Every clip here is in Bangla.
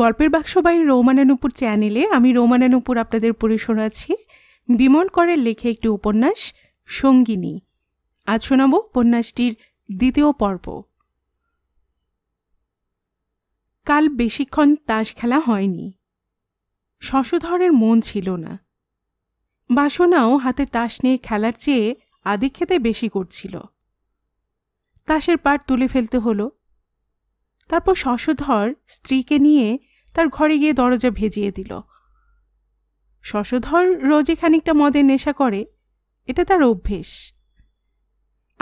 গল্পের বাক্স বাই রোমানানুপুর চ্যানেলে আমি রোমানানুপুর আপনাদের পড়ে শোনাচ্ছি বিমল করের লেখে একটি উপন্যাস সঙ্গিনী আজ শোনাব উপন্যাসটির দ্বিতীয় পর্ব কাল বেশিক্ষণ তাস খেলা হয়নি শশধরের মন ছিল না বাসনাও হাতের তাস নিয়ে খেলার চেয়ে আদি খেতে বেশি করছিল তাসের পাট তুলে ফেলতে হলো তারপর শশধর স্ত্রীকে নিয়ে তার ঘরে গিয়ে দরজা ভেজিয়ে দিল শশধর রোজে খানিকটা মদের নেশা করে এটা তার অভ্যেস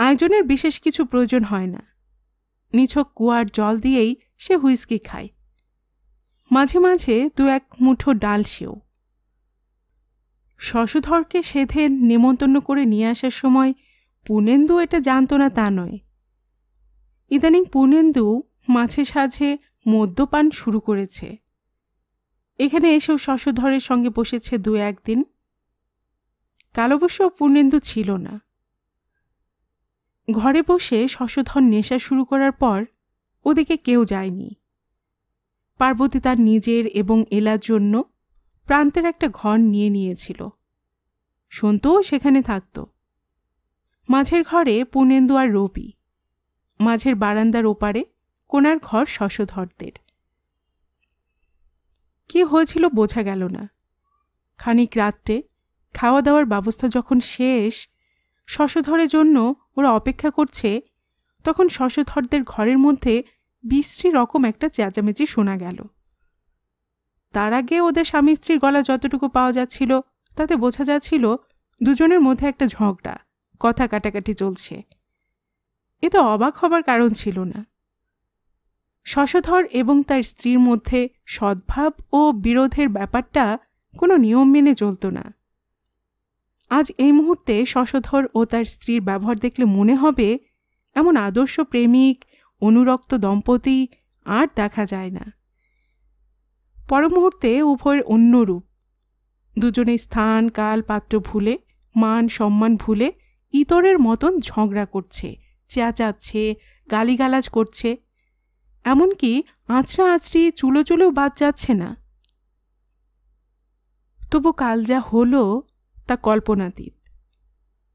আয়োজনের বিশেষ কিছু প্রয়োজন হয় না নিছক কুয়ার জল দিয়েই সে হুইস্কি খায় মাঝে মাঝে দু এক মুঠো ডাল সেও শশধরকে সেধে নেমন্তন্ন করে নিয়ে আসার সময় পুনেন্দু এটা জানত না তা নয় ইদানিং পুনেন্দু মাঝে সাঝে মদ্যপান শুরু করেছে এখানে এসেও শশধরের সঙ্গে বসেছে দু একদিন কাল অবশ্য পূর্ণেন্দু ছিল না ঘরে বসে শশধর নেশা শুরু করার পর ওদিকে কেউ যায়নি পার্বতী তার নিজের এবং এলার জন্য প্রান্তের একটা ঘর নিয়ে নিয়েছিল সন্তও সেখানে থাকত মাঝের ঘরে পূর্ণেন্দু আর রবি মাঝের বারান্দার ওপারে কোনার ঘর শশধরদের কি হয়েছিল বোঝা গেল না খানিক রাত্রে খাওয়া দাওয়ার ব্যবস্থা যখন শেষ শশধরের জন্য ওরা অপেক্ষা করছে তখন শশধরদের ঘরের মধ্যে বিশ্রী রকম একটা চেঁচামেচি শোনা গেল তার আগে ওদের স্বামী স্ত্রীর গলা যতটুকু পাওয়া যাচ্ছিল তাতে বোঝা যাচ্ছিল দুজনের মধ্যে একটা ঝগড়া কথা কাটাকাটি চলছে এ তো অবাক হবার কারণ ছিল না শশধর এবং তার স্ত্রীর মধ্যে সদ্ভাব ও বিরোধের ব্যাপারটা কোনো নিয়ম মেনে চলত না আজ এই মুহূর্তে শশধর ও তার স্ত্রীর ব্যবহার দেখলে মনে হবে এমন আদর্শ প্রেমিক অনুরক্ত দম্পতি আর দেখা যায় না পরমুহূর্তে উভয়ের অন্যরূপ দুজনে স্থান কাল পাত্র ভুলে মান সম্মান ভুলে ইতরের মতন ঝগড়া করছে চেঁচাচ্ছে গালিগালাজ করছে এমনকি আঁচড়া আঁচড়ি চুলো চুলেও বাদ যাচ্ছে না তবু কাল যা হল তা কল্পনাতীত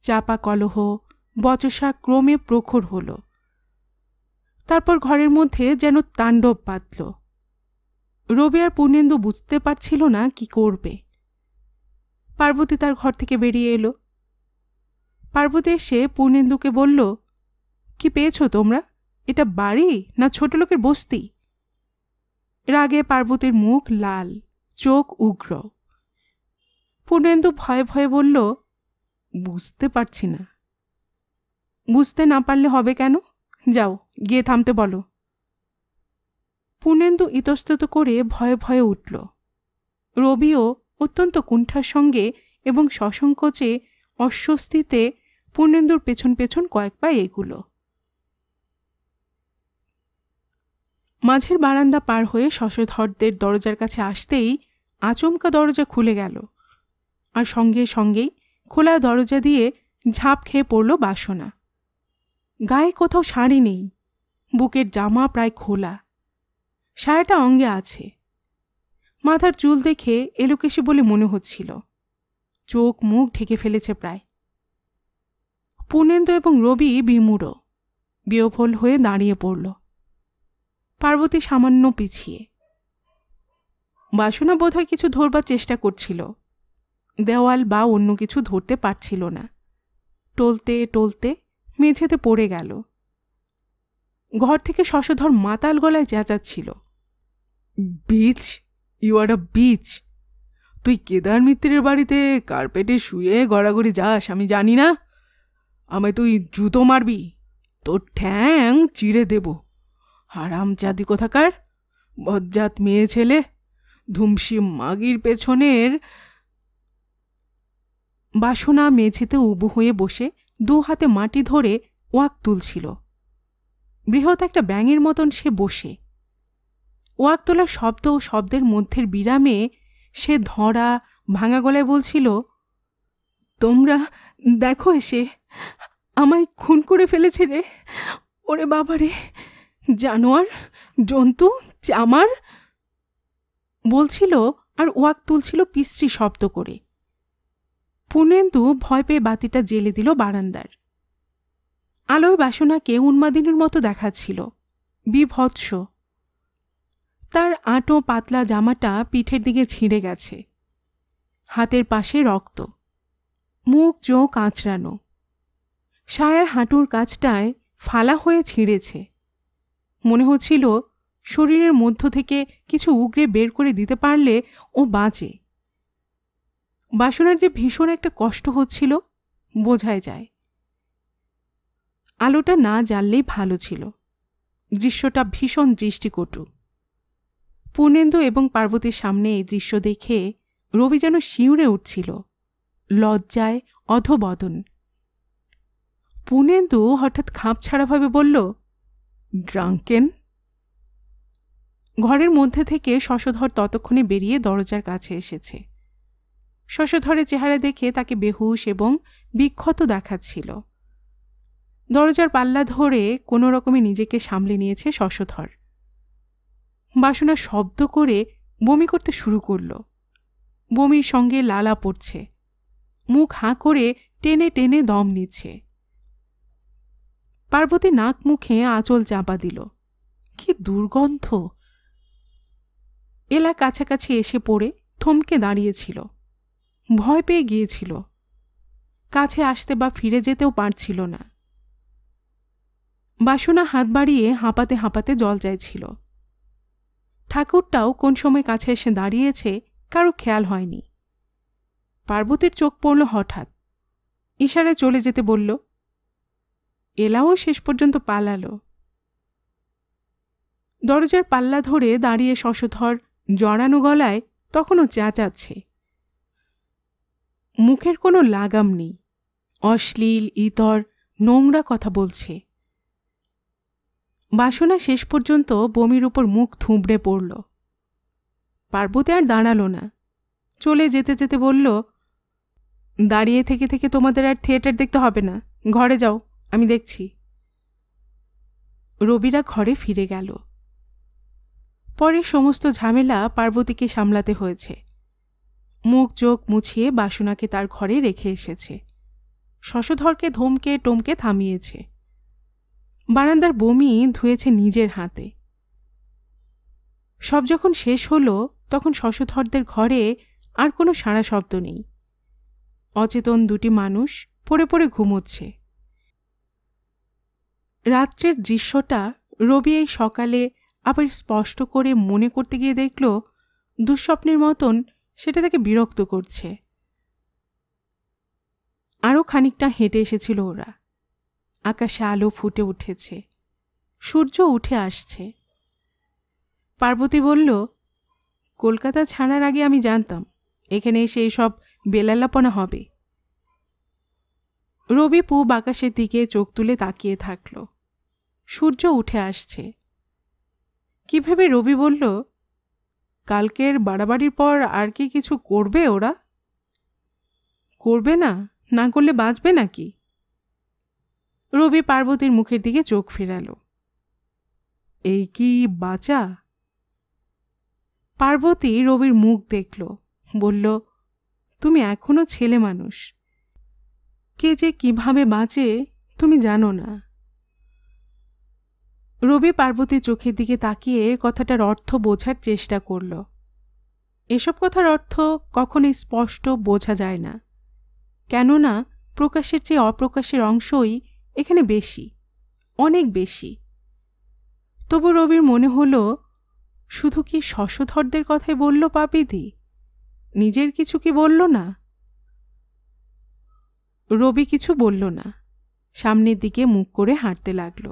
চাপা কলহ বচসা ক্রমে প্রখর হলো তারপর ঘরের মধ্যে যেন তাণ্ডব পাতল রবি আর পূর্ণেন্দু বুঝতে পারছিল না কি করবে পার্বতী তার ঘর থেকে বেরিয়ে এলো পার্বতী এসে পূর্ণেন্দুকে বলল কি পেয়েছ তোমরা এটা বাড়ি না ছোট লোকের বস্তি রাগে পার্বতীর মুখ লাল চোখ উগ্র পূর্ণেন্দু ভয়ে ভয়ে বলল বুঝতে পারছি না বুঝতে না পারলে হবে কেন যাও গিয়ে থামতে বলো পূর্ণেন্দু ইতস্তত করে ভয়ে ভয়ে উঠল রবিও অত্যন্ত কুণ্ঠার সঙ্গে এবং সসংকোচে অস্বস্তিতে পূর্ণেন্দুর পেছন পেছন কয়েক এগুলো মাঝের বারান্দা পার হয়ে শশধরদের দরজার কাছে আসতেই আচমকা দরজা খুলে গেল আর সঙ্গে সঙ্গেই খোলা দরজা দিয়ে ঝাঁপ খেয়ে পড়ল বাসনা গায়ে কোথাও শাড়ি নেই বুকের জামা প্রায় খোলা সায়াটা অঙ্গে আছে মাথার চুল দেখে এলোকেশি বলে মনে হচ্ছিল চোখ মুখ ঢেকে ফেলেছে প্রায় পুনেন্দ্র এবং রবি বিমুড়ো বিয়ফল হয়ে দাঁড়িয়ে পড়ল পার্বতী সামান্য পিছিয়ে বাসনা হয় কিছু ধরবার চেষ্টা করছিল দেওয়াল বা অন্য কিছু ধরতে পারছিল না টলতে টলতে মেঝেতে পড়ে গেল ঘর থেকে শশধর মাতাল গলায় চেঁচাচ্ছিল bitch you are a bitch তুই কেদার মিত্রের বাড়িতে কার্পেটে শুয়ে গড়াগড়ি যাস আমি জানি না আমায় তুই জুতো মারবি তোর ঠ্যাং চিড়ে দেবো হারাম জাদি কোথাকার বজ্জাত মেয়ে ছেলে ধুমসি মাগির পেছনের বাসনা মেঝেতে উবু হয়ে বসে দু হাতে মাটি ধরে ওয়াক তুলছিল বৃহৎ একটা ব্যাঙের মতন সে বসে ওয়াক তোলার শব্দ ও শব্দের মধ্যের বিরামে সে ধরা ভাঙা গলায় বলছিল তোমরা দেখো এসে আমায় খুন করে ফেলেছে রে ওরে বাবারে জানোয়ার জন্তু চামার বলছিল আর ওয়াক তুলছিল পিস্ত্রি শব্দ করে পূর্ণেন্দু ভয় পেয়ে বাতিটা জেলে দিল বারান্দার আলোয় বাসনাকে উন্মাদিনীর মতো দেখাচ্ছিল বিভৎস তার আঁটো পাতলা জামাটা পিঠের দিকে ছিঁড়ে গেছে হাতের পাশে রক্ত মুখ চোখ আঁচড়ানো সায়ার হাঁটুর কাছটায় ফালা হয়ে ছিঁড়েছে মনে হচ্ছিল শরীরের মধ্য থেকে কিছু উগড়ে বের করে দিতে পারলে ও বাঁচে বাসনার যে ভীষণ একটা কষ্ট হচ্ছিল বোঝায় যায় আলোটা না জ্বাললেই ভালো ছিল দৃশ্যটা ভীষণ দৃষ্টিকটু পূর্ণেন্দু এবং পার্বতীর সামনে এই দৃশ্য দেখে রবি যেন শিউরে উঠছিল লজ্জায় অধবদন পুনেন্দু হঠাৎ খাপ ছাড়াভাবে বলল ড্রাঙ্কেন ঘরের মধ্যে থেকে শশধর ততক্ষণে বেরিয়ে দরজার কাছে এসেছে শশধরের চেহারা দেখে তাকে বেহুশ এবং বিক্ষত দেখাচ্ছিল দরজার পাল্লা ধরে কোনো রকমে নিজেকে সামলে নিয়েছে শশধর বাসনা শব্দ করে বমি করতে শুরু করল বমির সঙ্গে লালা পড়ছে মুখ হাঁ করে টেনে টেনে দম নিচ্ছে পার্বতী নাক মুখে আঁচল চাপা দিল কি দুর্গন্ধ এলা কাছাকাছি এসে পড়ে থমকে দাঁড়িয়েছিল ভয় পেয়ে গিয়েছিল কাছে আসতে বা ফিরে যেতেও পারছিল না বাসনা হাত বাড়িয়ে হাঁপাতে হাঁপাতে জল চাইছিল ঠাকুরটাও কোন সময় কাছে এসে দাঁড়িয়েছে কারো খেয়াল হয়নি পার্বতীর চোখ পড়ল হঠাৎ ইশারে চলে যেতে বলল এলাও শেষ পর্যন্ত পালালো দরজার পাল্লা ধরে দাঁড়িয়ে শশধর জড়ানো গলায় তখনও চেঁচাচ্ছে মুখের কোনো লাগাম নেই অশ্লীল ইতর নোংরা কথা বলছে বাসনা শেষ পর্যন্ত বমির উপর মুখ থুবড়ে পড়ল পার্বতী আর দাঁড়ালো না চলে যেতে যেতে বলল দাঁড়িয়ে থেকে থেকে তোমাদের আর থিয়েটার দেখতে হবে না ঘরে যাও আমি দেখছি রবিরা ঘরে ফিরে গেল পরে সমস্ত ঝামেলা পার্বতীকে সামলাতে হয়েছে মুখ চোখ মুছিয়ে বাসনাকে তার ঘরে রেখে এসেছে শশধরকে ধমকে টমকে থামিয়েছে বারান্দার বমি ধুয়েছে নিজের হাতে সব যখন শেষ হলো তখন শশধরদের ঘরে আর কোনো সারা শব্দ নেই অচেতন দুটি মানুষ পড়ে পড়ে ঘুমোচ্ছে রাত্রের দৃশ্যটা রবি এই সকালে আবার স্পষ্ট করে মনে করতে গিয়ে দেখল দুঃস্বপ্নের মতন সেটা তাকে বিরক্ত করছে আরও খানিকটা হেঁটে এসেছিল ওরা আকাশে আলো ফুটে উঠেছে সূর্য উঠে আসছে পার্বতী বলল কলকাতা ছাড়ার আগে আমি জানতাম এখানে এসে এসব বেলালাপনা হবে রবি পুব আকাশের দিকে চোখ তুলে তাকিয়ে থাকল সূর্য উঠে আসছে কিভাবে রবি বলল কালকের বাড়াবাড়ির পর আর কি কিছু করবে ওরা করবে না না করলে বাঁচবে নাকি রবি পার্বতীর মুখের দিকে চোখ ফেরাল এই কি বাঁচা পার্বতী রবির মুখ দেখল বলল তুমি এখনও ছেলে মানুষ কে যে কিভাবে বাঁচে তুমি জানো না রবি পার্বতীর চোখের দিকে তাকিয়ে কথাটার অর্থ বোঝার চেষ্টা করল এসব কথার অর্থ কখনোই স্পষ্ট বোঝা যায় না কেননা প্রকাশের চেয়ে অপ্রকাশের অংশই এখানে বেশি অনেক বেশি তবু রবির মনে হলো শুধু কি শশধরদের কথাই বলল পাপিদি নিজের কিছু কি বলল না রবি কিছু বলল না সামনের দিকে মুখ করে হাঁটতে লাগল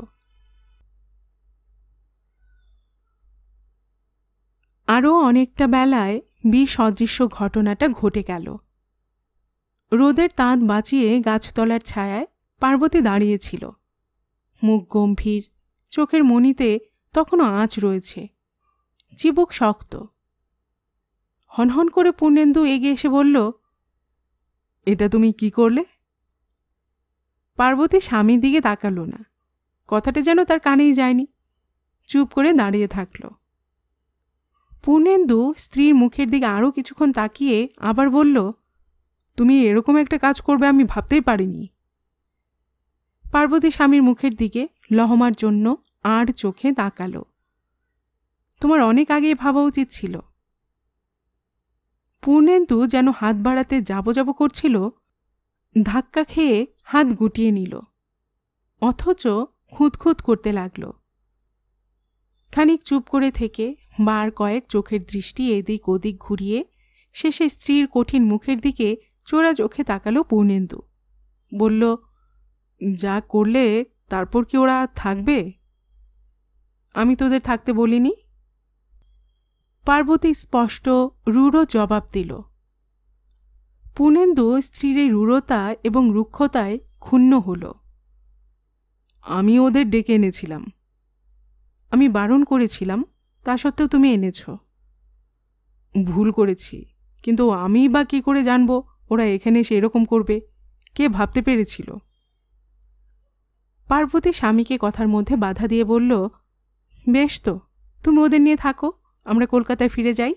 আরও অনেকটা বেলায় বি সদৃশ্য ঘটনাটা ঘটে গেল রোদের তাঁত বাঁচিয়ে গাছতলার ছায়ায় পার্বতী দাঁড়িয়েছিল মুখ গম্ভীর চোখের মনিতে তখনও আঁচ রয়েছে চিবুক শক্ত হনহন করে পূর্ণেন্দু এগিয়ে এসে বলল এটা তুমি কি করলে পার্বতী স্বামীর দিকে তাকালো না কথাটা যেন তার কানেই যায়নি চুপ করে দাঁড়িয়ে থাকল পূর্ণেন্দু স্ত্রীর মুখের দিকে আরও কিছুক্ষণ তাকিয়ে আবার বলল তুমি এরকম একটা কাজ করবে আমি ভাবতেই পারিনি পার্বতী স্বামীর মুখের দিকে লহমার জন্য আর চোখে তাকালো তোমার অনেক আগে ভাবা উচিত ছিল পূর্ণেন্দু যেন হাত বাড়াতে যাবো যাবো করছিল ধাক্কা খেয়ে হাত গুটিয়ে নিল অথচ খুঁতখুঁত করতে লাগল খানিক চুপ করে থেকে বার কয়েক চোখের দৃষ্টি এদিক ওদিক ঘুরিয়ে শেষে স্ত্রীর কঠিন মুখের দিকে চোরা চোখে তাকালো পূর্ণেন্দু বলল যা করলে তারপর কি ওরা থাকবে আমি তোদের থাকতে বলিনি পার্বতী স্পষ্ট রূঢ় জবাব দিল পূর্ণেন্দু স্ত্রীর এই রূঢ়তা এবং রুক্ষতায় ক্ষুণ্ণ হল আমি ওদের ডেকে এনেছিলাম আমি বারণ করেছিলাম তা সত্ত্বেও তুমি এনেছ ভুল করেছি কিন্তু আমি বা কী করে জানব ওরা এখানে এসে এরকম করবে কে ভাবতে পেরেছিল পার্বতী স্বামীকে কথার মধ্যে বাধা দিয়ে বলল বেশ তো তুমি ওদের নিয়ে থাকো আমরা কলকাতায় ফিরে যাই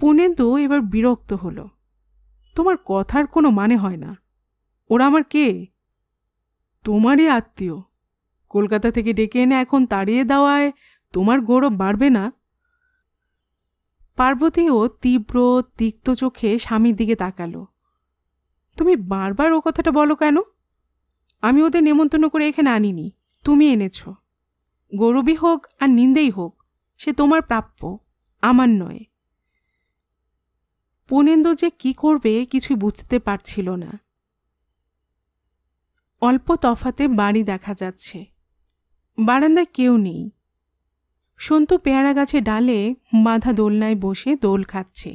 পুনেন্দু এবার বিরক্ত হল তোমার কথার কোনো মানে হয় না ওরা আমার কে তোমারই আত্মীয় কলকাতা থেকে ডেকে এনে এখন তাড়িয়ে দেওয়ায় তোমার গৌরব বাড়বে না পার্বতীও তীব্র তিক্ত চোখে স্বামীর দিকে তাকালো তুমি বারবার ও কথাটা বলো কেন আমি ওদের নেমন্তন্ন করে এখানে আনিনি তুমি এনেছ গৌরবই হোক আর নিন্দেই হোক সে তোমার প্রাপ্য আমার নয় পূর্ণেন্দু যে কি করবে কিছু বুঝতে পারছিল না অল্প তফাতে বাড়ি দেখা যাচ্ছে বারান্দায় কেউ নেই সন্তু পেয়ারা গাছে ডালে বাঁধা দোলনায় বসে দোল খাচ্ছে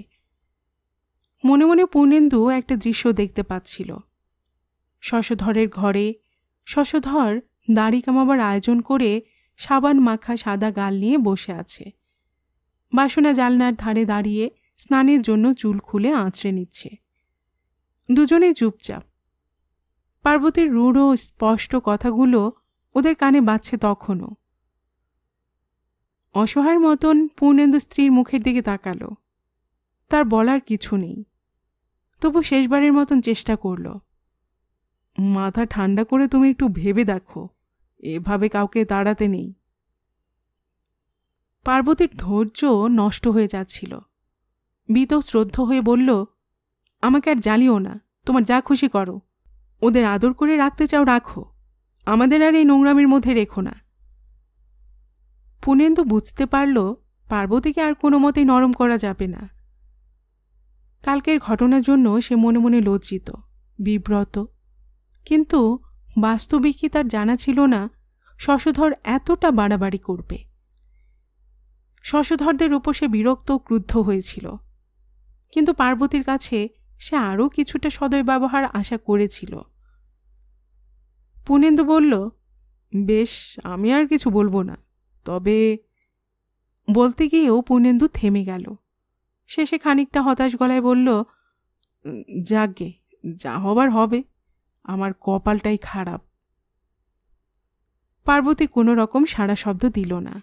মনে মনে পূর্ণেন্দু একটা দৃশ্য দেখতে পাচ্ছিল শশধরের ঘরে শশধর দাড়ি কামাবার আয়োজন করে সাবান মাখা সাদা গাল নিয়ে বসে আছে বাসনা জালনার ধারে দাঁড়িয়ে স্নানের জন্য চুল খুলে আঁচড়ে নিচ্ছে দুজনে চুপচাপ পার্বতীর রূঢ় স্পষ্ট কথাগুলো ওদের কানে বাজছে তখনও অসহায়ের মতন পূর্ণেন্দু স্ত্রীর মুখের দিকে তাকাল তার বলার কিছু নেই তবু শেষবারের মতন চেষ্টা করল মাথা ঠান্ডা করে তুমি একটু ভেবে দেখো এভাবে কাউকে দাঁড়াতে নেই পার্বতীর ধৈর্য নষ্ট হয়ে যাচ্ছিল শ্রদ্ধ হয়ে বলল আমাকে আর জ্বালিও না তোমার যা খুশি করো ওদের আদর করে রাখতে চাও রাখো আমাদের আর এই নোংরামির মধ্যে রেখো না পুনেন্দু বুঝতে পারল পার্বতীকে আর কোনো মতেই নরম করা যাবে না কালকের ঘটনার জন্য সে মনে মনে লজ্জিত বিব্রত কিন্তু বাস্তবিকই তার জানা ছিল না শশধর এতটা বাড়াবাড়ি করবে শশধরদের উপর সে বিরক্ত ক্রুদ্ধ হয়েছিল কিন্তু পার্বতীর কাছে সে আরও কিছুটা সদয় ব্যবহার আশা করেছিল পুনেন্দু বলল বেশ আমি আর কিছু বলবো না তবে বলতে গিয়েও পুনেন্দু থেমে গেল শেষে খানিকটা হতাশ গলায় বলল যাগে যা হবার হবে আমার কপালটাই খারাপ পার্বতী কোনো রকম সারা শব্দ দিল না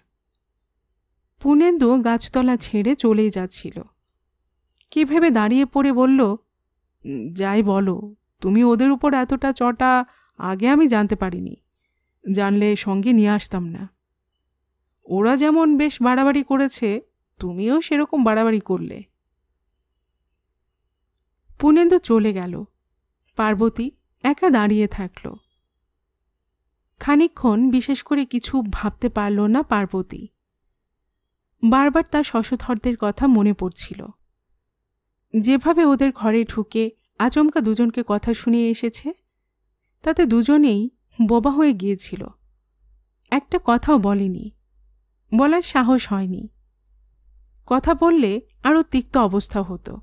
পুনেন্দু গাছতলা ছেড়ে চলেই যাচ্ছিল কে ভেবে দাঁড়িয়ে পড়ে বলল যাই বলো তুমি ওদের উপর এতটা চটা আগে আমি জানতে পারিনি জানলে সঙ্গে নিয়ে আসতাম না ওরা যেমন বেশ বাড়াবাড়ি করেছে তুমিও সেরকম বাড়াবাড়ি করলে পুনেন্দু চলে গেল পার্বতী একা দাঁড়িয়ে থাকল খানিক্ষণ বিশেষ করে কিছু ভাবতে পারল না পার্বতী বারবার তার শশধরদের কথা মনে পড়ছিল যেভাবে ওদের ঘরে ঢুকে আচমকা দুজনকে কথা শুনিয়ে এসেছে তাতে দুজনেই বোবা হয়ে গিয়েছিল একটা কথাও বলেনি বলার সাহস হয়নি কথা বললে আরও তিক্ত অবস্থা হতো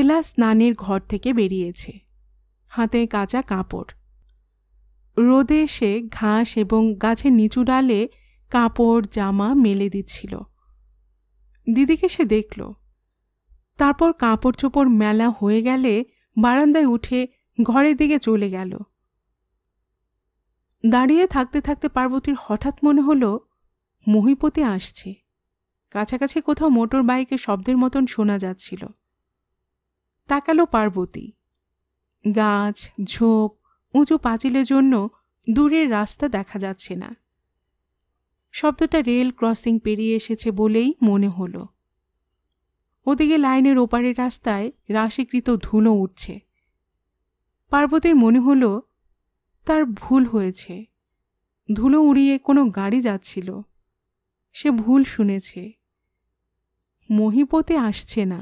এলা স্নানের ঘর থেকে বেরিয়েছে হাতে কাঁচা কাপড় রোদে এসে ঘাস এবং গাছের নিচু ডালে কাপড় জামা মেলে দিচ্ছিল দিদিকে সে দেখল তারপর কাপড় চোপড় মেলা হয়ে গেলে বারান্দায় উঠে ঘরের দিকে চলে গেল দাঁড়িয়ে থাকতে থাকতে পার্বতীর হঠাৎ মনে হলো মহিপতি আসছে কাছাকাছি কোথাও মোটর বাইকের শব্দের মতন শোনা যাচ্ছিল তাকালো পার্বতী গাছ ঝোপ উঁচু পাঁচিলের জন্য দূরের রাস্তা দেখা যাচ্ছে না শব্দটা রেল ক্রসিং পেরিয়ে এসেছে বলেই মনে হলো ওদিকে লাইনের ওপারের রাস্তায় রাশিকৃত ধুনো উঠছে পার্বতীর মনে হলো তার ভুল হয়েছে ধুলো উড়িয়ে কোনো গাড়ি যাচ্ছিল সে ভুল শুনেছে মহিপতে আসছে না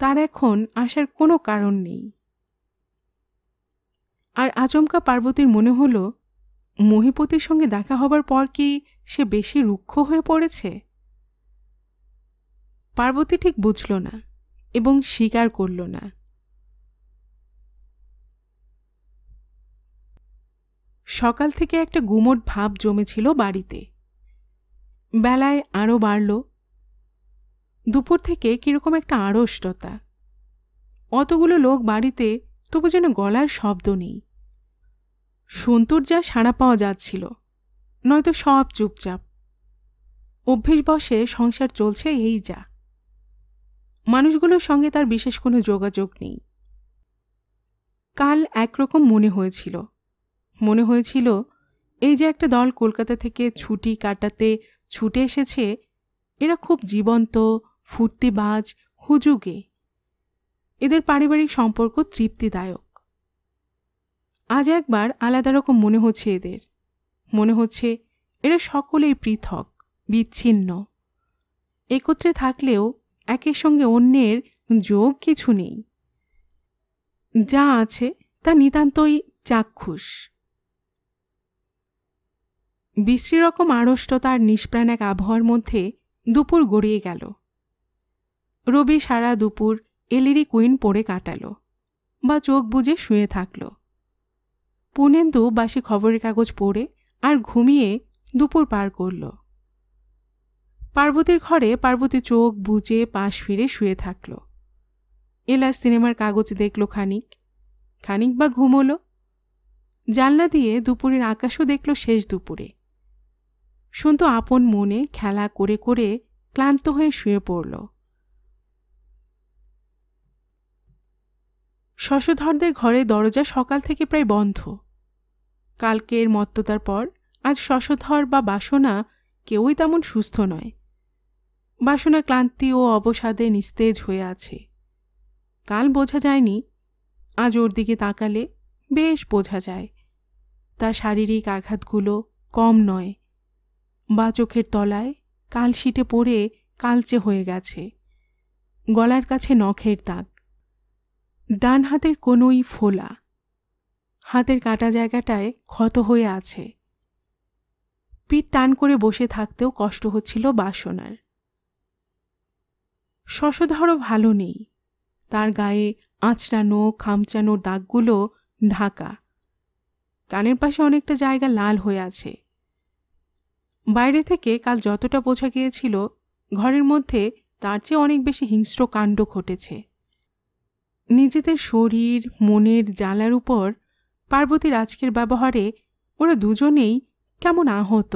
তার এখন আসার কোনো কারণ নেই আর আচমকা পার্বতীর মনে হলো মহিপতির সঙ্গে দেখা হবার পর কি সে বেশি রুক্ষ হয়ে পড়েছে পার্বতী ঠিক বুঝল না এবং স্বীকার করল না সকাল থেকে একটা গুমট ভাব জমেছিল বাড়িতে বেলায় আরও বাড়ল দুপুর থেকে কীরকম একটা আড়ষ্টতা অতগুলো লোক বাড়িতে তবু যেন গলার শব্দ নেই সন্তুর যা সাড়া পাওয়া যাচ্ছিল নয়তো সব চুপচাপ অভ্যেস বসে সংসার চলছে এই যা মানুষগুলোর সঙ্গে তার বিশেষ কোনো যোগাযোগ নেই কাল একরকম মনে হয়েছিল মনে হয়েছিল এই যে একটা দল কলকাতা থেকে ছুটি কাটাতে ছুটে এসেছে এরা খুব জীবন্ত ফুর্তিবাজ হুজুগে এদের পারিবারিক সম্পর্ক তৃপ্তিদায়ক আজ একবার আলাদা রকম মনে হচ্ছে এদের মনে হচ্ছে এরা সকলেই পৃথক বিচ্ছিন্ন একত্রে থাকলেও একের সঙ্গে অন্যের যোগ কিছু নেই যা আছে তা নিতান্তই চাক্ষুষ বিশ্রী রকম আড়ষ্টতার নিষ্প্রাণ এক আবহাওয়ার মধ্যে দুপুর গড়িয়ে গেল রবি সারা দুপুর এলিরি কুইন পড়ে কাটালো বা চোখ বুঝে শুয়ে থাকলো পুনেন্দু বাসি খবরের কাগজ পড়ে আর ঘুমিয়ে দুপুর পার করল পার্বতীর ঘরে পার্বতী চোখ বুজে পাশ ফিরে শুয়ে থাকল এলা সিনেমার কাগজ দেখল খানিক খানিক বা ঘুমোলো জানলা দিয়ে দুপুরের আকাশও দেখল শেষ দুপুরে সন্তু আপন মনে খেলা করে করে ক্লান্ত হয়ে শুয়ে পড়ল শশধরদের ঘরে দরজা সকাল থেকে প্রায় বন্ধ কালকের মত্ততার পর আজ শশধর বা বাসনা কেউই তেমন সুস্থ নয় বাসনা ক্লান্তি ও অবসাদে নিস্তেজ হয়ে আছে কাল বোঝা যায়নি আজ ওর দিকে তাকালে বেশ বোঝা যায় তার শারীরিক আঘাতগুলো কম নয় বা চোখের তলায় কালশিটে পড়ে কালচে হয়ে গেছে গলার কাছে নখের দাগ ডান হাতের কোনোই ফোলা হাতের কাটা জায়গাটায় ক্ষত হয়ে আছে পিঠ টান করে বসে থাকতেও কষ্ট হচ্ছিল বাসনার শশধরও ভালো নেই তার গায়ে আঁচড়ানো খামচানো দাগগুলো ঢাকা কানের পাশে অনেকটা জায়গা লাল হয়ে আছে বাইরে থেকে কাল যতটা বোঝা গিয়েছিল ঘরের মধ্যে তার চেয়ে অনেক বেশি হিংস্র কাণ্ড ঘটেছে নিজেদের শরীর মনের জ্বালার উপর পার্বতীর আজকের ব্যবহারে ওরা দুজনেই কেমন আহত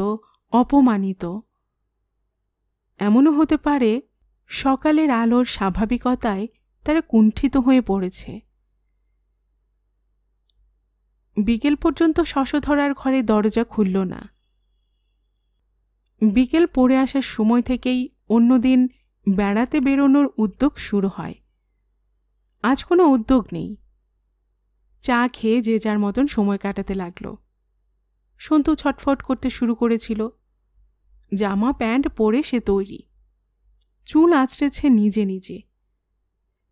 অপমানিত এমনও হতে পারে সকালের আলোর স্বাভাবিকতায় তারা কুণ্ঠিত হয়ে পড়েছে বিকেল পর্যন্ত শশধরার ঘরে দরজা খুলল না বিকেল পড়ে আসার সময় থেকেই অন্যদিন বেড়াতে বেরোনোর উদ্যোগ শুরু হয় আজ কোনো উদ্যোগ নেই চা খেয়ে যে যার মতন সময় কাটাতে লাগলো সন্তু ছটফট করতে শুরু করেছিল জামা প্যান্ট পরে সে তৈরি চুল আঁচড়েছে নিজে নিজে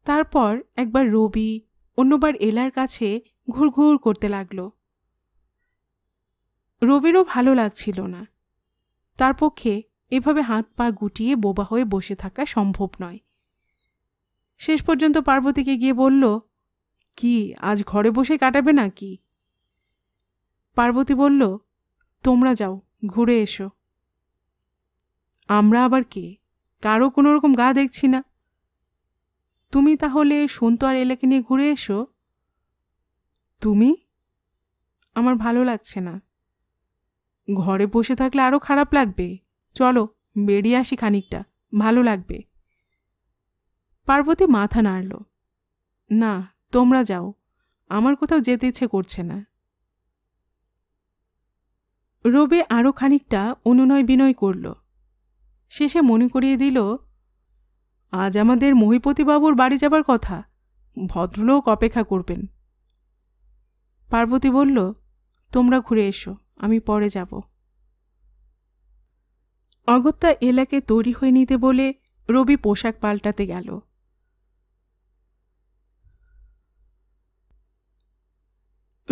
তারপর একবার রবি অন্যবার এলার কাছে ঘুরঘুর করতে লাগল রবিরও ভালো লাগছিল না তার পক্ষে এভাবে হাত পা গুটিয়ে বোবা হয়ে বসে থাকা সম্ভব নয় শেষ পর্যন্ত পার্বতীকে গিয়ে বলল কি আজ ঘরে বসে কাটাবে না কি পার্বতী বলল তোমরা যাও ঘুরে এসো আমরা আবার কে কারো কোনো রকম গা দেখছি না তুমি তাহলে সন্তু আর এলাকে নিয়ে ঘুরে এসো তুমি আমার ভালো লাগছে না ঘরে বসে থাকলে আরও খারাপ লাগবে চলো বেরিয়ে আসি খানিকটা ভালো লাগবে পার্বতী মাথা নাড়ল না তোমরা যাও আমার কোথাও যেতে ইচ্ছে করছে না রবে আরও খানিকটা অনুনয় বিনয় করল শেষে মনে করিয়ে দিল আজ আমাদের মহিপতিবাবুর বাড়ি যাবার কথা ভদ্রলোক অপেক্ষা করবেন পার্বতী বলল তোমরা ঘুরে এসো আমি পরে যাব অগত্যা এলাকে তৈরি হয়ে নিতে বলে রবি পোশাক পাল্টাতে গেল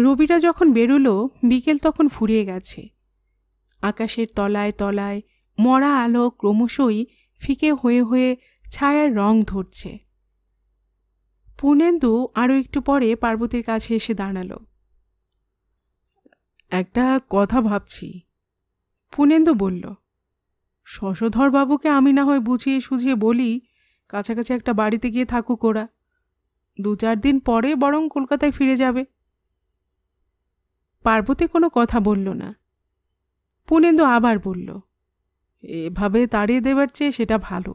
রবিরা যখন বেরোলো বিকেল তখন ফুরিয়ে গেছে আকাশের তলায় তলায় মরা আলো ক্রমশই ফিকে হয়ে হয়ে ছায়ার রং ধরছে পূর্ণেন্দু আরও একটু পরে পার্বতীর কাছে এসে দাঁড়ালো একটা কথা ভাবছি পূর্ণেন্দু বলল শশধরবাবুকে আমি না হয় বুঝিয়ে সুঝিয়ে বলি কাছাকাছি একটা বাড়িতে গিয়ে থাকুক ওরা দু চার দিন পরে বরং কলকাতায় ফিরে যাবে পার্বতী কোনো কথা বলল না পুনেন্দু আবার বলল এভাবে তাড়িয়ে দেবার চেয়ে সেটা ভালো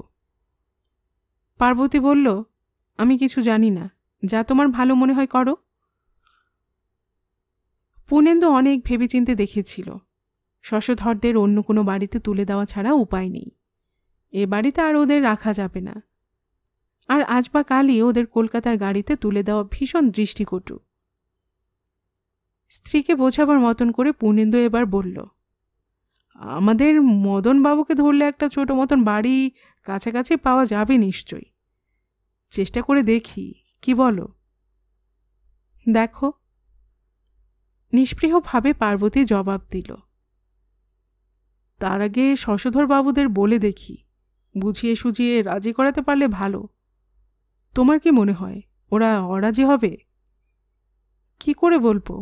পার্বতী বলল আমি কিছু জানি না যা তোমার ভালো মনে হয় করো পুনেন্দু অনেক ভেবেচিন্তে দেখেছিল শশধরদের অন্য কোনো বাড়িতে তুলে দেওয়া ছাড়া উপায় নেই এ বাড়িতে আর ওদের রাখা যাবে না আর আজ বা কালই ওদের কলকাতার গাড়িতে তুলে দেওয়া ভীষণ দৃষ্টিকটু স্ত্রীকে বোঝাবার মতন করে পুনেন্দু এবার বলল আমাদের মদন বাবুকে ধরলে একটা ছোট মতন বাড়ি কাছাকাছি পাওয়া যাবে নিশ্চয়ই চেষ্টা করে দেখি কি বলো দেখো নিষ্পৃহভাবে পার্বতী জবাব দিল তার আগে শশধর বাবুদের বলে দেখি বুঝিয়ে সুঝিয়ে রাজি করাতে পারলে ভালো তোমার কি মনে হয় ওরা অরাজি হবে কি করে বলবো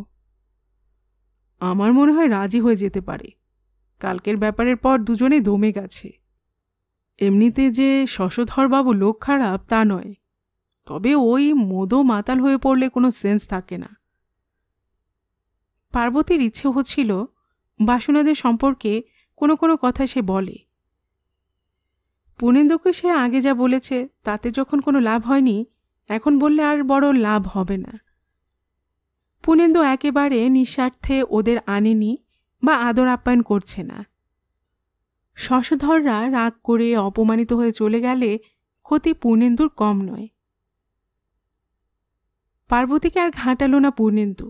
আমার মনে হয় রাজি হয়ে যেতে পারে কালকের ব্যাপারের পর দুজনে দমে গেছে এমনিতে যে শশধরবাবু লোক খারাপ তা নয় তবে ওই মদো মাতাল হয়ে পড়লে কোনো সেন্স থাকে না পার্বতীর ইচ্ছে হচ্ছিল বাসনাদের সম্পর্কে কোনো কোনো কথা সে বলে পুনেন্দুকে সে আগে যা বলেছে তাতে যখন কোনো লাভ হয়নি এখন বললে আর বড় লাভ হবে না পুনেন্দু একেবারে নিঃস্বার্থে ওদের আনেনি বা আদর আপ্যায়ন করছে না শশধররা রাগ করে অপমানিত হয়ে চলে গেলে ক্ষতি পূর্ণেন্দুর কম নয় পার্বতীকে আর ঘাঁটালো না পূর্ণেন্দু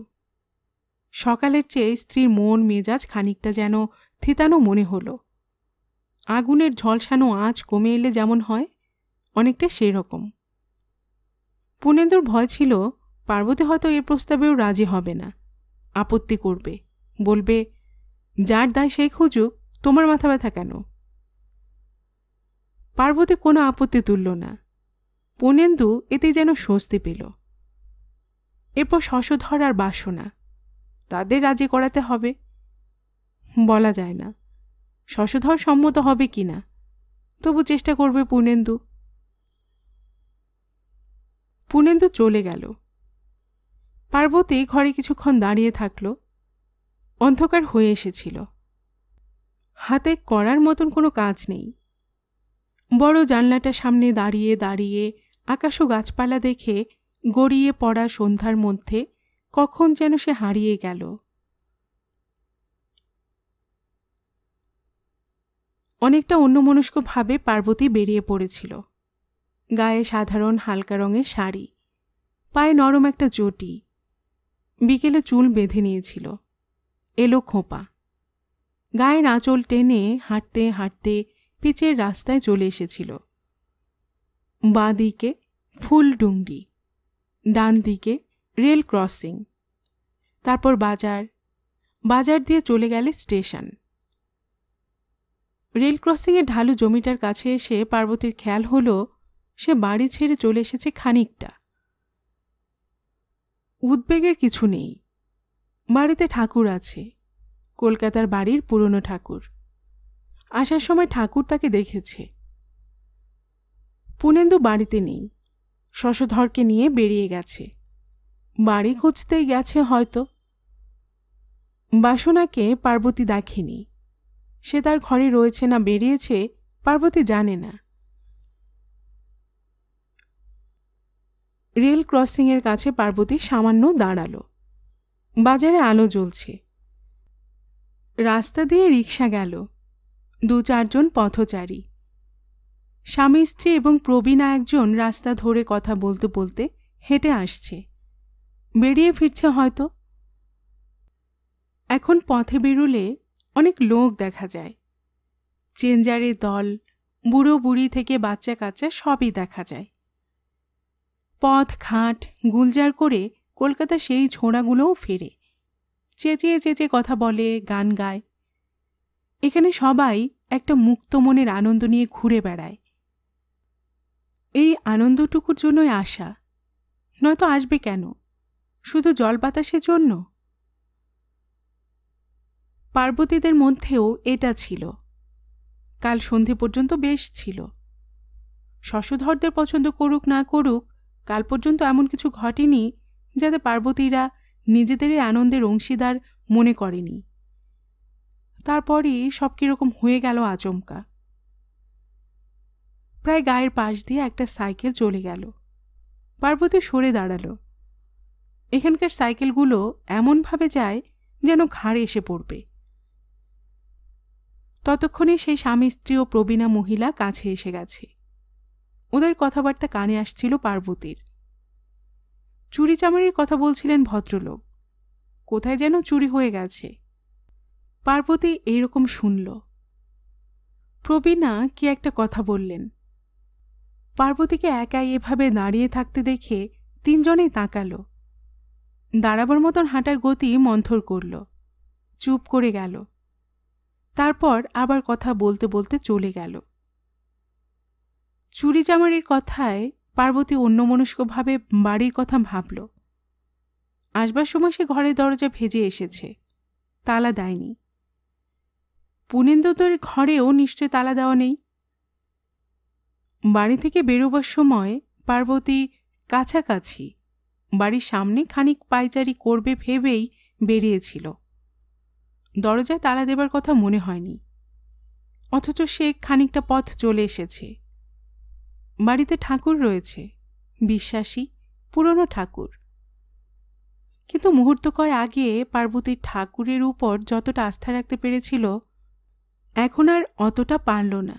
সকালের চেয়ে স্ত্রীর মন মেজাজ খানিকটা যেন থিতানো মনে হল আগুনের ঝলসানো আঁচ কমে এলে যেমন হয় অনেকটা সেরকম পূর্ণেন্দুর ভয় ছিল পার্বতী হয়তো এ প্রস্তাবেও রাজি হবে না আপত্তি করবে বলবে যার দায় সেই খুঁজুক তোমার মাথা ব্যথা কেন পার্বতী কোনো আপত্তি তুলল না পনেন্দু এতে যেন স্বস্তি পেল এরপর শশধর আর বাসনা তাদের রাজি করাতে হবে বলা যায় না শশধর সম্মত হবে কি না তবু চেষ্টা করবে পুনেন্দু পুনেন্দু চলে গেল পার্বতী ঘরে কিছুক্ষণ দাঁড়িয়ে থাকল অন্ধকার হয়ে এসেছিল হাতে করার মতন কোনো কাজ নেই বড় জানলাটা সামনে দাঁড়িয়ে দাঁড়িয়ে আকাশ ও গাছপালা দেখে গড়িয়ে পড়া সন্ধ্যার মধ্যে কখন যেন সে হারিয়ে গেল অনেকটা অন্যমনস্কভাবে পার্বতী বেরিয়ে পড়েছিল গায়ে সাধারণ হালকা রঙের শাড়ি পায়ে নরম একটা জটি বিকেলে চুল বেঁধে নিয়েছিল এলো খোঁপা গায়ের আঁচল টেনে হাঁটতে হাঁটতে পিচের রাস্তায় চলে এসেছিল বা দিকে ফুলডুঙ্গি ডান দিকে রেল ক্রসিং তারপর বাজার বাজার দিয়ে চলে গেলে স্টেশন রেল ক্রসিংয়ে ঢালু জমিটার কাছে এসে পার্বতীর খেয়াল হলো সে বাড়ি ছেড়ে চলে এসেছে খানিকটা উদ্বেগের কিছু নেই বাড়িতে ঠাকুর আছে কলকাতার বাড়ির পুরনো ঠাকুর আসার সময় ঠাকুর তাকে দেখেছে পুনেন্দু বাড়িতে নেই শশধরকে নিয়ে বেরিয়ে গেছে বাড়ি খুঁজতেই গেছে হয়তো বাসনাকে পার্বতী দেখেনি সে তার ঘরে রয়েছে না বেরিয়েছে পার্বতী জানে না রেল ক্রসিংয়ের কাছে পার্বতী সামান্য দাঁড়ালো বাজারে আলো জ্বলছে রাস্তা দিয়ে রিক্সা গেল দু চারজন পথচারী স্বামী স্ত্রী এবং প্রবীণ একজন রাস্তা ধরে কথা বলতে বলতে হেঁটে আসছে বেরিয়ে ফিরছে হয়তো এখন পথে বেরুলে অনেক লোক দেখা যায় চেঞ্জারের দল বুড়ো বুড়ি থেকে বাচ্চা কাচ্চা সবই দেখা যায় পথ ঘাট গুলজার করে কলকাতা সেই ছোঁড়াগুলোও ফেরে চেঁচিয়ে চেঁচিয়ে কথা বলে গান গায় এখানে সবাই একটা মুক্ত মনের আনন্দ নিয়ে ঘুরে বেড়ায় এই আনন্দটুকুর জন্যই আসা নয়তো আসবে কেন শুধু জল বাতাসের জন্য পার্বতীদের মধ্যেও এটা ছিল কাল সন্ধে পর্যন্ত বেশ ছিল শশধরদের পছন্দ করুক না করুক কাল পর্যন্ত এমন কিছু ঘটেনি যাতে পার্বতীরা নিজেদেরই আনন্দের অংশীদার মনে করেনি তারপরই সব কীরকম হয়ে গেল আচমকা প্রায় গায়ের পাশ দিয়ে একটা সাইকেল চলে গেল পার্বতী সরে দাঁড়ালো এখানকার সাইকেলগুলো এমনভাবে যায় যেন ঘাড়ে এসে পড়বে ততক্ষণে সেই স্বামী স্ত্রী ও প্রবীণা মহিলা কাছে এসে গেছে ওদের কথাবার্তা কানে আসছিল পার্বতীর চুরি চামারির কথা বলছিলেন ভদ্রলোক কোথায় যেন চুরি হয়ে গেছে পার্বতী এইরকম শুনল প্রবীণা কি একটা কথা বললেন পার্বতীকে একাই এভাবে দাঁড়িয়ে থাকতে দেখে তিনজনেই তাকাল দাঁড়াবার মতন হাঁটার গতি মন্থর করল চুপ করে গেল তারপর আবার কথা বলতে বলতে চলে গেল চুরি চামারির কথায় পার্বতী অন্যমনস্কভাবে বাড়ির কথা ভাবল আসবার সময় সে ঘরের দরজা ভেজে এসেছে তালা দেয়নি পুনেন্দ্রতর ঘরেও নিশ্চয় তালা দেওয়া নেই বাড়ি থেকে বেরোবার সময় পার্বতী কাছাকাছি বাড়ির সামনে খানিক পাইচারি করবে ভেবেই বেরিয়েছিল দরজায় তালা দেবার কথা মনে হয়নি অথচ সে খানিকটা পথ চলে এসেছে বাড়িতে ঠাকুর রয়েছে বিশ্বাসী পুরনো ঠাকুর কিন্তু মুহূর্ত কয় আগে পার্বতী ঠাকুরের উপর যতটা আস্থা রাখতে পেরেছিল এখন আর অতটা পারল না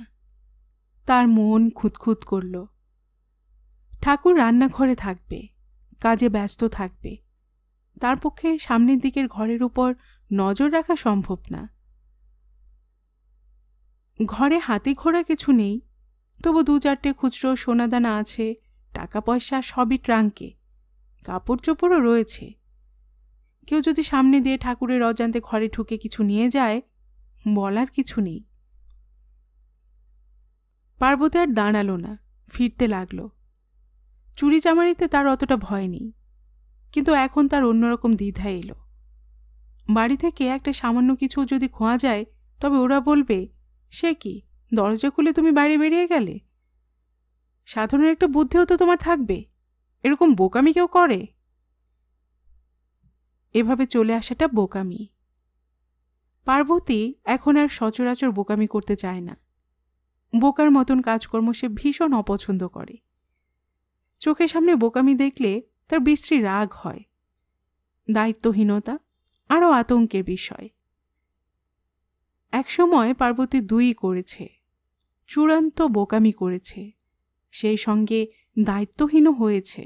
তার মন খুঁতখুত করল ঠাকুর রান্নাঘরে থাকবে কাজে ব্যস্ত থাকবে তার পক্ষে সামনের দিকের ঘরের উপর নজর রাখা সম্ভব না ঘরে হাতি ঘোড়া কিছু নেই তবু দু চারটে খুচরো সোনাদানা আছে টাকা পয়সা সবই ট্রাঙ্কে কাপড় চোপড়ও রয়েছে কেউ যদি সামনে দিয়ে ঠাকুরের অজান্তে ঘরে ঢুকে কিছু নিয়ে যায় বলার কিছু নেই পার্বতী আর দাঁড়ালো না ফিরতে লাগল চুরি চামারিতে তার অতটা ভয় নেই কিন্তু এখন তার অন্যরকম দ্বিধা এলো বাড়ি থেকে একটা সামান্য কিছু যদি খোয়া যায় তবে ওরা বলবে সে কি দরজা খুলে তুমি বাইরে বেরিয়ে গেলে সাধনের একটা বুদ্ধিও তো তোমার থাকবে এরকম বোকামি কেউ করে এভাবে চলে আসাটা বোকামি পার্বতী এখন আর সচরাচর বোকামি করতে চায় না বোকার মতন কাজকর্ম সে ভীষণ অপছন্দ করে চোখের সামনে বোকামি দেখলে তার বিশ্রী রাগ হয় দায়িত্বহীনতা আরও আতঙ্কের বিষয় একসময় পার্বতী দুই করেছে চূড়ান্ত বোকামি করেছে সেই সঙ্গে দায়িত্বহীনও হয়েছে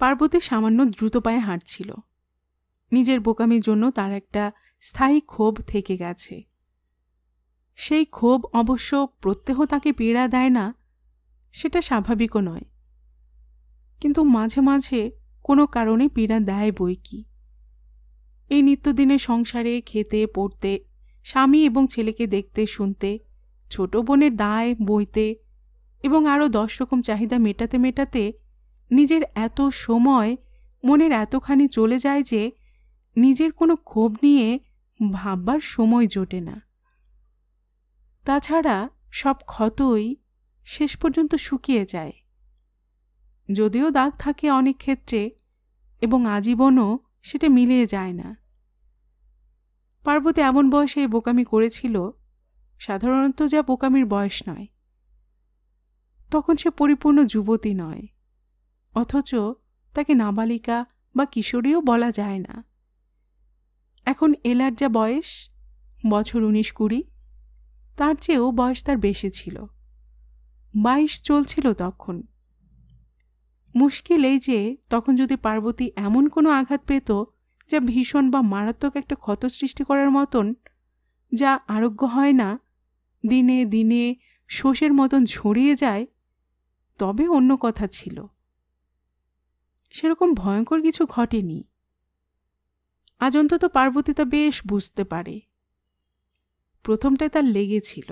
পার্বতী সামান্য দ্রুত পায়ে হাঁটছিল নিজের বোকামির জন্য তার একটা স্থায়ী ক্ষোভ থেকে গেছে সেই ক্ষোভ অবশ্য প্রত্যহ তাকে পীড়া দেয় না সেটা স্বাভাবিকও নয় কিন্তু মাঝে মাঝে কোনো কারণে পীড়া দেয় বই কি এই নিত্যদিনে সংসারে খেতে পড়তে স্বামী এবং ছেলেকে দেখতে শুনতে ছোট বোনের দায় বইতে এবং আরও দশ রকম চাহিদা মেটাতে মেটাতে নিজের এত সময় মনের এতখানি চলে যায় যে নিজের কোনো ক্ষোভ নিয়ে ভাববার সময় জোটে না তাছাড়া সব ক্ষতই শেষ পর্যন্ত শুকিয়ে যায় যদিও দাগ থাকে অনেক ক্ষেত্রে এবং আজীবনও সেটা মিলিয়ে যায় না পার্বতী এমন বয়সে এই বোকামি করেছিল সাধারণত যা বোকামির বয়স নয় তখন সে পরিপূর্ণ যুবতী নয় অথচ তাকে নাবালিকা বা কিশোরীও বলা যায় না এখন এলার যা বয়স বছর উনিশ কুড়ি তার চেয়েও বয়স তার বেশি ছিল বাইশ চলছিল তখন মুশকিল এই যে তখন যদি পার্বতী এমন কোনো আঘাত পেত যা ভীষণ বা মারাত্মক একটা ক্ষত সৃষ্টি করার মতন যা আরোগ্য হয় না দিনে দিনে শোষের মতন ছড়িয়ে যায় তবে অন্য কথা ছিল সেরকম ভয়ঙ্কর কিছু ঘটেনি আজ অন্তত পার্বতী তা বেশ বুঝতে পারে প্রথমটায় তার লেগেছিল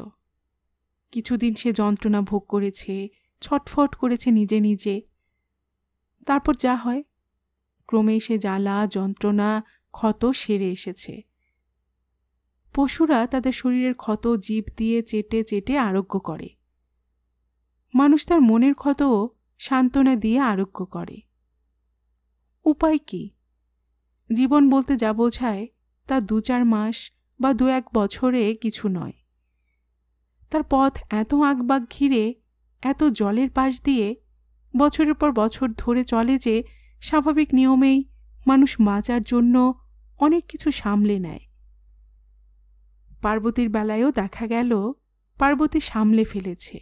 কিছুদিন সে যন্ত্রণা ভোগ করেছে ছটফট করেছে নিজে নিজে তারপর যা হয় ক্রমে সে জ্বালা যন্ত্রণা ক্ষত সেরে এসেছে পশুরা তাদের শরীরের ক্ষত জীব দিয়ে চেটে চেটে আরোগ্য করে মানুষ তার মনের ক্ষতও সান্ত্বনা দিয়ে আরোগ্য করে উপায় কি জীবন বলতে যা বোঝায় তা দু চার মাস বা দু এক বছরে কিছু নয় তার পথ এত আগবাগ ঘিরে এত জলের পাশ দিয়ে বছরের পর বছর ধরে চলে যে স্বাভাবিক নিয়মেই মানুষ বাঁচার জন্য অনেক কিছু সামলে নেয় পার্বতীর বেলায়ও দেখা গেল পার্বতী সামলে ফেলেছে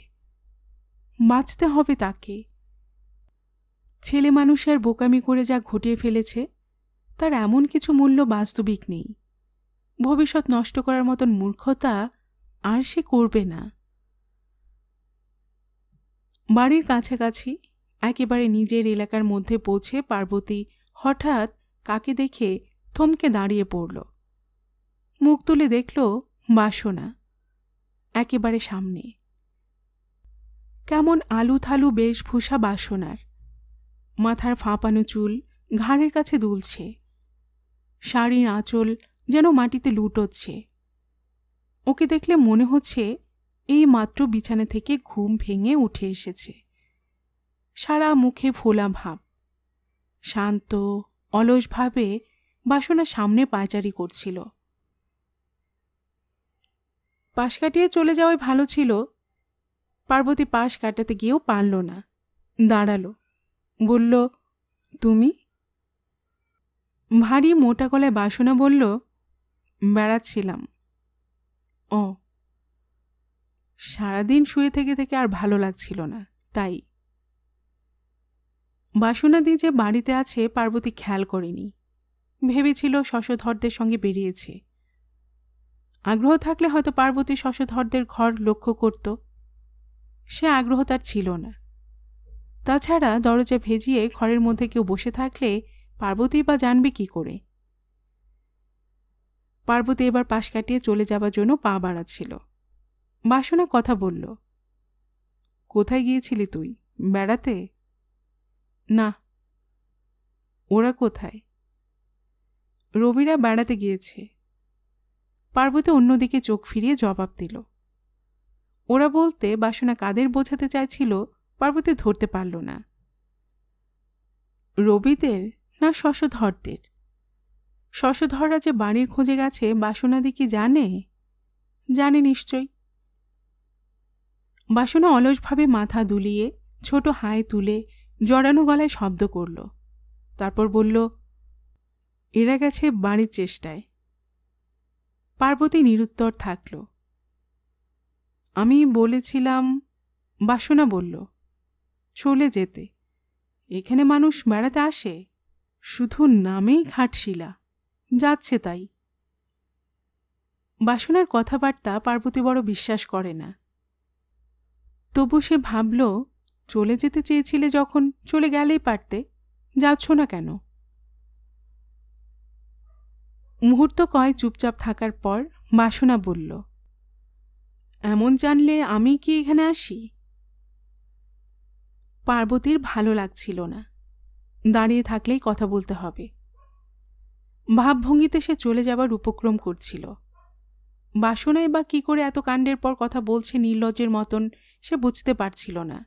বাঁচতে হবে তাকে ছেলে মানুষ আর বোকামি করে যা ঘটিয়ে ফেলেছে তার এমন কিছু মূল্য বাস্তবিক নেই ভবিষ্যৎ নষ্ট করার মতন মূর্খতা আর সে করবে না বাড়ির কাছাকাছি একেবারে নিজের এলাকার মধ্যে পৌঁছে পার্বতী হঠাৎ কাকে দেখে থমকে দাঁড়িয়ে পড়ল মুখ তুলে দেখল বাসনা একেবারে সামনে কেমন আলু থালু বেশভূষা বাসনার মাথার ফাঁপানো চুল ঘাড়ের কাছে দুলছে শাড়ির আঁচল যেন মাটিতে লুটোচ্ছে ওকে দেখলে মনে হচ্ছে এই মাত্র বিছানা থেকে ঘুম ভেঙে উঠে এসেছে সারা মুখে ফোলা ভাব শান্ত অলসভাবে বাসনা সামনে পাঁচারি করছিল পাশ কাটিয়ে চলে যাওয়াই ভালো ছিল পার্বতী পাশ কাটাতে গিয়েও পারল না দাঁড়ালো বলল তুমি ভারী মোটা গলায় বাসনা বলল বেড়াচ্ছিলাম ও সারাদিন শুয়ে থেকে থেকে আর ভালো লাগছিল না তাই বাসনাদি যে বাড়িতে আছে পার্বতী খেয়াল করেনি ভেবেছিল শশধরদের সঙ্গে বেরিয়েছে আগ্রহ থাকলে হয়তো পার্বতী শশধরদের ঘর লক্ষ্য করত সে আগ্রহ তার ছিল না তাছাড়া দরজা ভেজিয়ে ঘরের মধ্যে কেউ বসে থাকলে পার্বতী বা জানবে কি করে পার্বতী এবার পাশ কাটিয়ে চলে যাবার জন্য পা বাড়াচ্ছিল বাসনা কথা বলল কোথায় গিয়েছিলি তুই বেড়াতে না ওরা কোথায় রবিরা বেড়াতে গিয়েছে পার্বতী অন্যদিকে চোখ ফিরিয়ে জবাব দিল ওরা বলতে বাসনা কাদের বোঝাতে চাইছিল পার্বতী ধরতে পারল না রবিদের না শশধরদের শশধররা যে বাড়ির খোঁজে গেছে বাসনাদি কি জানে জানে নিশ্চয় বাসনা অলসভাবে মাথা দুলিয়ে ছোট হায় তুলে জড়ানো গলায় শব্দ করল তারপর বলল এরা গেছে বাড়ির চেষ্টায় পার্বতী নিরুত্তর থাকল আমি বলেছিলাম বাসনা বলল চলে যেতে এখানে মানুষ বেড়াতে আসে শুধু নামেই ঘাটশিলা যাচ্ছে তাই বাসনার কথাবার্তা পার্বতী বড় বিশ্বাস করে না তবু সে ভাবল চলে যেতে চেয়েছিলে যখন চলে গেলেই পারতে যাচ্ছ না কেন মুহূর্ত কয় চুপচাপ থাকার পর বাসনা বলল এমন জানলে আমি কি এখানে আসি পার্বতীর ভালো লাগছিল না দাঁড়িয়ে থাকলেই কথা বলতে হবে ভাবভঙ্গিতে সে চলে যাবার উপক্রম করছিল বাসনায় বা কি করে এত কাণ্ডের পর কথা বলছে নির্লজ্জের মতন সে বুঝতে পারছিল না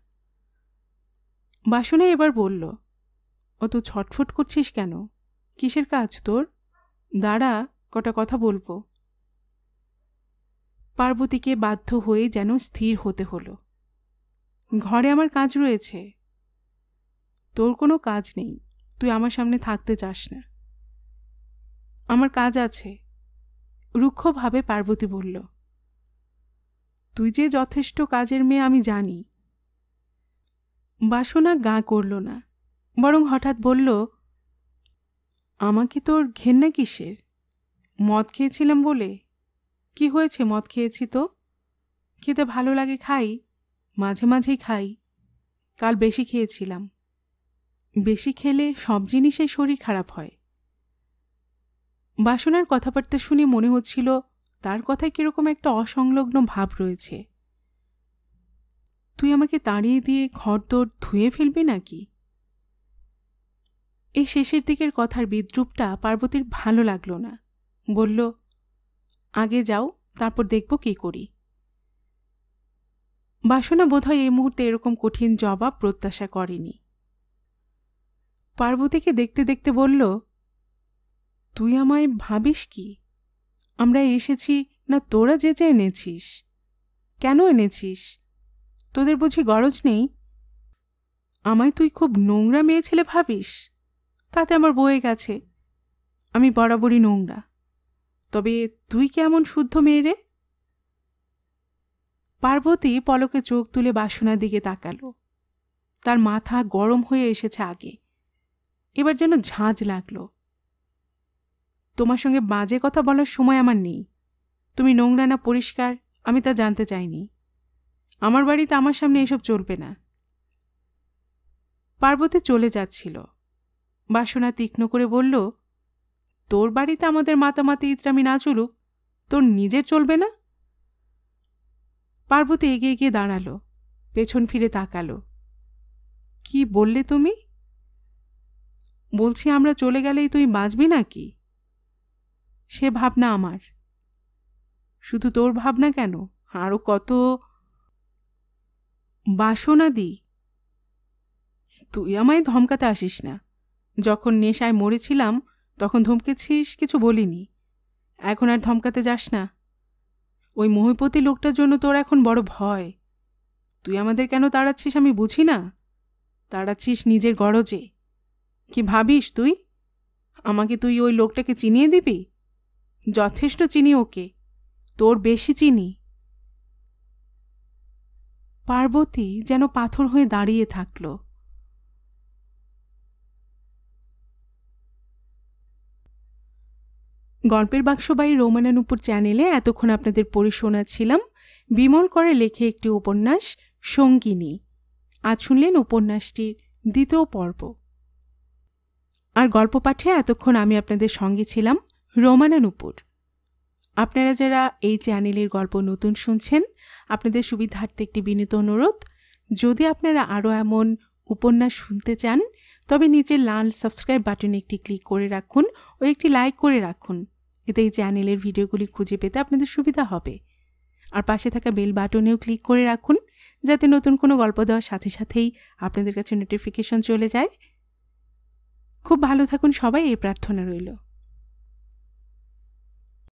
বাসনা এবার বলল অত ছটফট করছিস কেন কিসের কাজ তোর দাঁড়া কটা কথা বলবো পার্বতীকে বাধ্য হয়ে যেন স্থির হতে হলো ঘরে আমার কাজ রয়েছে তোর কোনো কাজ নেই তুই আমার সামনে থাকতে চাস না আমার কাজ আছে রুক্ষভাবে পার্বতী বলল তুই যে যথেষ্ট কাজের মেয়ে আমি জানি বাসনা গা করল না বরং হঠাৎ বলল আমাকে তোর ঘেন্না কিসের মদ খেয়েছিলাম বলে কি হয়েছে মদ খেয়েছি তো খেতে ভালো লাগে খাই মাঝে মাঝেই খাই কাল বেশি খেয়েছিলাম বেশি খেলে সব জিনিসে শরীর খারাপ হয় বাসনার কথাবার্তা শুনে মনে হচ্ছিল তার কথায় কীরকম একটা অসংলগ্ন ভাব রয়েছে তুই আমাকে তাড়িয়ে দিয়ে দোর ধুয়ে ফেলবি নাকি এই শেষের দিকের কথার বিদ্রুপটা পার্বতীর ভালো লাগল না বলল আগে যাও তারপর দেখব কি করি বাসনা বোধহয় এই মুহূর্তে এরকম কঠিন জবাব প্রত্যাশা করেনি পার্বতীকে দেখতে দেখতে বলল তুই আমায় ভাবিস কি আমরা এসেছি না তোরা যে যে এনেছিস কেন এনেছিস তোদের বুঝি গরজ নেই আমায় তুই খুব নোংরা মেয়ে ছেলে ভাবিস তাতে আমার বয়ে গেছে আমি বরাবরই নোংরা তবে তুই কেমন শুদ্ধ মেয়ে রে পার্বতী পলকে চোখ তুলে বাসনার দিকে তাকালো তার মাথা গরম হয়ে এসেছে আগে এবার যেন ঝাঁজ লাগলো তোমার সঙ্গে বাজে কথা বলার সময় আমার নেই তুমি নোংরা না পরিষ্কার আমি তা জানতে চাইনি আমার বাড়িতে আমার সামনে এসব চলবে না পার্বতী চলে যাচ্ছিল বাসনা তীক্ষ্ণ করে বলল তোর বাড়িতে আমাদের মাতামাতি ইতরামি না চলুক তোর নিজের চলবে না পার্বতী এগিয়ে গিয়ে দাঁড়ালো পেছন ফিরে তাকালো কি বললে তুমি বলছি আমরা চলে গেলেই তুই বাঁচবি নাকি সে ভাবনা আমার শুধু তোর ভাবনা কেন আরও কত বাসনা দি তুই আমায় ধমকাতে আসিস না যখন নেশায় মরেছিলাম তখন ধমকেছিস কিছু বলিনি এখন আর ধমকাতে যাস না ওই মহিপতি লোকটার জন্য তোর এখন বড় ভয় তুই আমাদের কেন তাড়াচ্ছিস আমি বুঝি না তাড়াচ্ছিস নিজের গরজে কি ভাবিস তুই আমাকে তুই ওই লোকটাকে চিনিয়ে দিবি যথেষ্ট চিনি ওকে তোর বেশি চিনি পার্বতী যেন পাথর হয়ে দাঁড়িয়ে থাকল গল্পের বাক্স রোমানানুপুর চ্যানেলে এতক্ষণ আপনাদের পড়ে শোনাচ্ছিলাম বিমল করে লেখে একটি উপন্যাস সঙ্গিনী আজ শুনলেন উপন্যাসটির দ্বিতীয় পর্ব আর গল্প পাঠে এতক্ষণ আমি আপনাদের সঙ্গে ছিলাম রোমানানুপুর আপনারা যারা এই চ্যানেলের গল্প নতুন শুনছেন আপনাদের সুবিধার্থে একটি বিনীত অনুরোধ যদি আপনারা আরও এমন উপন্যাস শুনতে চান তবে নিচে লাল সাবস্ক্রাইব বাটনে একটি ক্লিক করে রাখুন ও একটি লাইক করে রাখুন এতে এই চ্যানেলের ভিডিওগুলি খুঁজে পেতে আপনাদের সুবিধা হবে আর পাশে থাকা বেল বাটনেও ক্লিক করে রাখুন যাতে নতুন কোনো গল্প দেওয়ার সাথে সাথেই আপনাদের কাছে নোটিফিকেশন চলে যায় খুব ভালো থাকুন সবাই এই প্রার্থনা রইল